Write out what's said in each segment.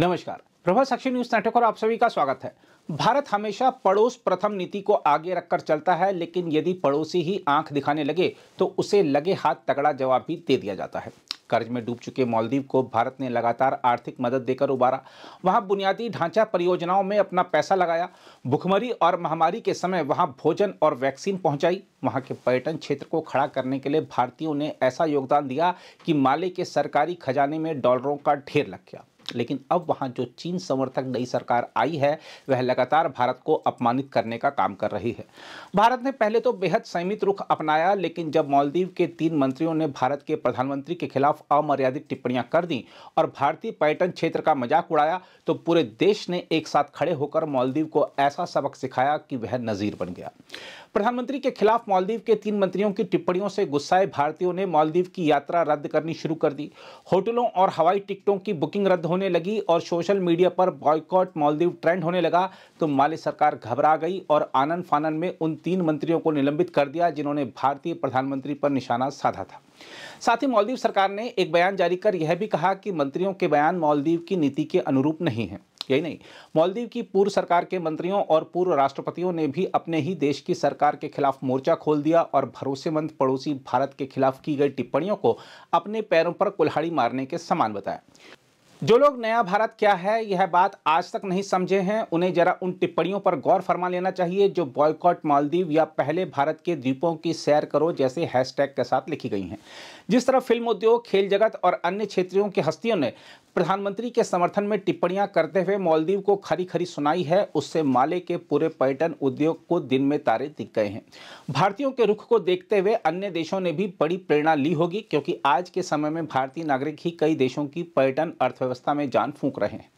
नमस्कार प्रभा साक्षी news network और आप सभी का स्वागत है भारत हमेशा पड़ोस प्रथम नीति को आगे रखकर चलता है लेकिन यदि पड़ोसी ही आंख दिखाने लगे तो उसे लगे हाथ तगड़ा जवाब भी दे दिया जाता है कर्ज में डूब चुके मालदीव को भारत ने लगातार आर्थिक मदद देकर उबारा वहां बुनियादी ढांचा परियोजनाओं में अपना पैसा लगाया भुखमरी और महामारी के समय वहां भोजन और वैक्सीन पहुंचाई वहां के पर्यटन क्षेत्र को खड़ा करने के लिए भारतीयों ने ऐसा योगदान दिया कि माले के सरकारी खजाने में डॉलरों का ढेर लग गया लेकिन अब वहाँ जो चीन समर्थक नई सरकार आई है वह लगातार भारत को अपमानित करने का काम कर रही है भारत ने पहले तो बेहद सीमित रुख अपनाया लेकिन जब मालदीव के तीन मंत्रियों ने भारत के प्रधानमंत्री के खिलाफ अमर्यादित टिप्पणियां कर दी और भारतीय पर्यटन क्षेत्र का मजाक उड़ाया तो पूरे देश ने एक साथ खड़े होकर मालदीव को ऐसा सबक सिखाया कि वह नजीर बन गया प्रधानमंत्री के खिलाफ मालदीव के तीन मंत्रियों की टिप्पणियों से गुस्साए भारतीयों ने मालदीव की यात्रा रद्द करनी शुरू कर दी होटलों और हवाई टिकटों की बुकिंग रद्द होने होने लगी और सोशल मीडिया पर बॉयकॉट मालदीव ट्रेंड होने लगा तो माली सरकार घबरा गई और आनंद फानन में उन तीन मंत्रियों को निलंबित कर दिया जिन्होंने भारतीय प्रधानमंत्री पर निशाना साधा था साथ ही मालदीव सरकार ने एक बयान जारी कर यह भी कहा कि मंत्रियों के बयान मालदीव की नीति के अनुरूप नहीं है यही नहीं मालदीव की पूर्व सरकार के मंत्रियों और पूर्व राष्ट्रपतियों ने भी अपने ही देश की सरकार के खिलाफ मोर्चा खोल दिया और भरोसेमंद पड़ोसी भारत के खिलाफ की गई टिप्पणियों को अपने पैरों पर कुल्हाड़ी मारने के समान बताया जो लोग नया भारत क्या है यह बात आज तक नहीं समझे हैं उन्हें जरा उन टिप्पणियों पर गौर फरमा लेना चाहिए जो बॉयकॉट मालदीव या पहले भारत के द्वीपों की सैर करो जैसे हैशटैग के साथ लिखी गई हैं जिस तरह फिल्म उद्योग खेल जगत और अन्य क्षेत्रों की हस्तियों ने प्रधानमंत्री के समर्थन में टिप्पणियां करते हुए मालदीव को खरी खरी सुनाई है उससे माले के पूरे पर्यटन उद्योग को दिन में तारे दिख गए हैं भारतीयों के रुख को देखते हुए अन्य देशों ने भी बड़ी प्रेरणा ली होगी क्योंकि आज के समय में भारतीय नागरिक ही कई देशों की पर्यटन अर्थव्यवस्था अर्थव्यवस्था में जान फूंक रहे हैं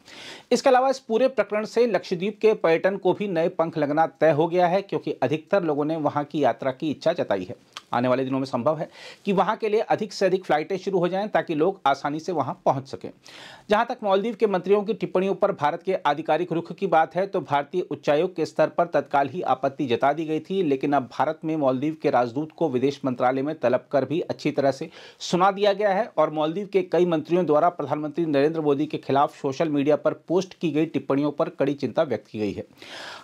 इसके अलावा इस पूरे प्रकरण से लक्षद्वीप के पर्यटन को भी नए पंख लगना तय हो गया है क्योंकि अधिकतर लोगों ने वहां की यात्रा की इच्छा जताई है आने वाले दिनों में संभव है कि वहां के लिए अधिक से अधिक फ्लाइटें शुरू हो जाएं ताकि लोग आसानी से वहां पहुंच सकें जहां तक मालदीव के मंत्रियों की टिप्पणियों पर भारत के आधिकारिक रुख की बात है तो भारतीय उच्चायोग के स्तर पर तत्काल ही आपत्ति जता दी गई थी लेकिन अब भारत में मालदीव के राजदूत को विदेश मंत्रालय में तलब कर भी अच्छी तरह से सुना दिया गया है और मालदीव के कई मंत्रियों द्वारा प्रधानमंत्री नरेंद्र मोदी के खिलाफ सोशल मीडिया पर पोस्ट की गई टिप्पणियों पर कड़ी चिंता व्यक्त की गई है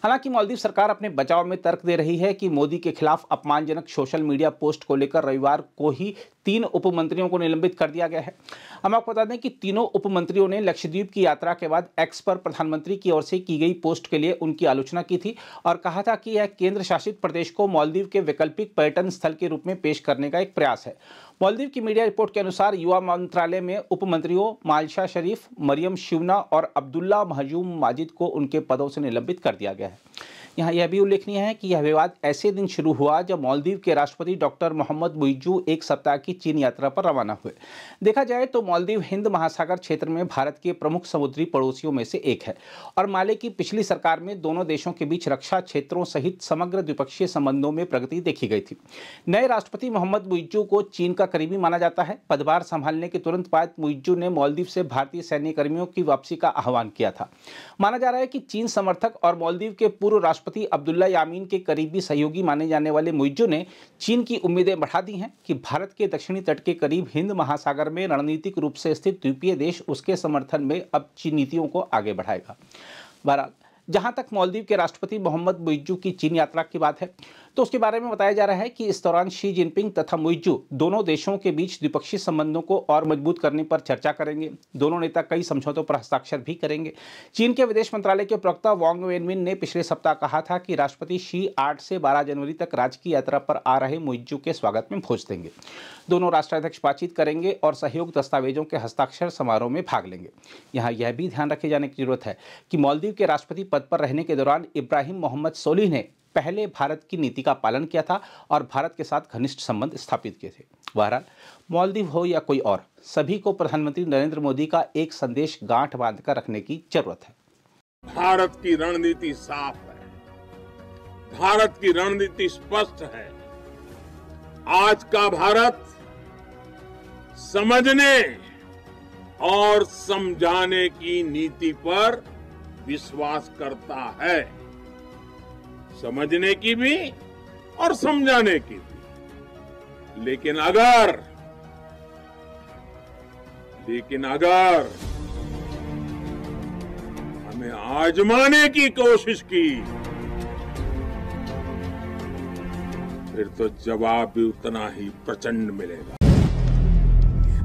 हालांकि मालदीव सरकार अपने बचाव में तर्क दे रही है कि मोदी के खिलाफ अपमानजनक सोशल मीडिया पोस्ट को लेकर रविवार को ही तीन उपमंत्रियों को निलंबित कर दिया गया है हम आपको बता दें कि तीनों उपमंत्रियों ने लक्षद्वीप की यात्रा के बाद एक्स पर प्रधानमंत्री की ओर से की गई पोस्ट के लिए उनकी आलोचना की थी और कहा था कि यह केंद्र शासित प्रदेश को मालदीव के वैकल्पिक पर्यटन स्थल के रूप में पेश करने का एक प्रयास है मालदीव की मीडिया रिपोर्ट के अनुसार युवा मंत्रालय में उप मंत्रियों मालशा शरीफ मरियम शिवना और अब्दुल्ला महजूम माजिद को उनके पदों से निलंबित कर दिया गया है यहाँ यह भी उल्लेखनीय है कि यह विवाद ऐसे दिन शुरू हुआ जब मालदीव के राष्ट्रपति डॉक्टर मोहम्मद मुइजू एक सप्ताह की चीन यात्रा पर रवाना हुए देखा जाए तो मालदीव हिंद महासागर क्षेत्र में भारत के प्रमुख समुद्री पड़ोसियों में से एक है और माले की पिछली सरकार में दोनों देशों के बीच रक्षा क्षेत्रों सहित समग्र द्विपक्षीय संबंधों में प्रगति देखी गई थी नए राष्ट्रपति मोहम्मद मुइजू को चीन का करीबी माना जाता है पदभार संभालने के तुरंत बाद मुइजू ने मालदीव से भारतीय सैन्य कर्मियों की वापसी का आह्वान किया था माना जा रहा है कि चीन समर्थक और मालदीव के पूर्व राष्ट्रपति राष्ट्रपति अब्दुल्ला यामीन के करीबी सहयोगी माने जाने वाले मुइजू ने चीन की उम्मीदें बढ़ा दी हैं कि भारत के दक्षिणी तट के करीब हिंद महासागर में रणनीतिक रूप से स्थित द्वीपीय देश उसके समर्थन में अब चीन नीतियों को आगे बढ़ाएगा बहरहाल जहां तक मालदीव के राष्ट्रपति मोहम्मद मुइजू की चीन यात्रा की बात है तो उसके बारे में बताया जा रहा है कि इस दौरान शी जिनपिंग तथा मुइजू दोनों देशों के बीच द्विपक्षीय संबंधों को और मजबूत करने पर चर्चा करेंगे दोनों नेता कई समझौतों पर हस्ताक्षर भी करेंगे चीन के विदेश मंत्रालय के प्रवक्ता वांग वेनविन ने पिछले सप्ताह कहा था कि राष्ट्रपति शी आठ से बारह जनवरी तक राजकीय यात्रा पर आ रहे मुइजू के स्वागत में भोज देंगे दोनों राष्ट्राध्यक्ष बातचीत करेंगे और सहयोग दस्तावेजों के हस्ताक्षर समारोह में भाग लेंगे यहाँ यह भी ध्यान रखे जाने की जरूरत है कि मालदीव के राष्ट्रपति पद पर रहने के दौरान इब्राहिम मोहम्मद सोली ने पहले भारत की नीति का पालन किया था और भारत के साथ घनिष्ठ संबंध स्थापित किए थे बहरहाल मालदीव हो या कोई और सभी को प्रधानमंत्री नरेंद्र मोदी का एक संदेश गांठ बांध कर रखने की जरूरत है भारत की रणनीति साफ है भारत की रणनीति स्पष्ट है आज का भारत समझने और समझाने की नीति पर विश्वास करता है समझने की भी और समझाने की भी लेकिन अगर लेकिन अगर हमें आजमाने की कोशिश की फिर तो जवाब भी उतना ही प्रचंड मिलेगा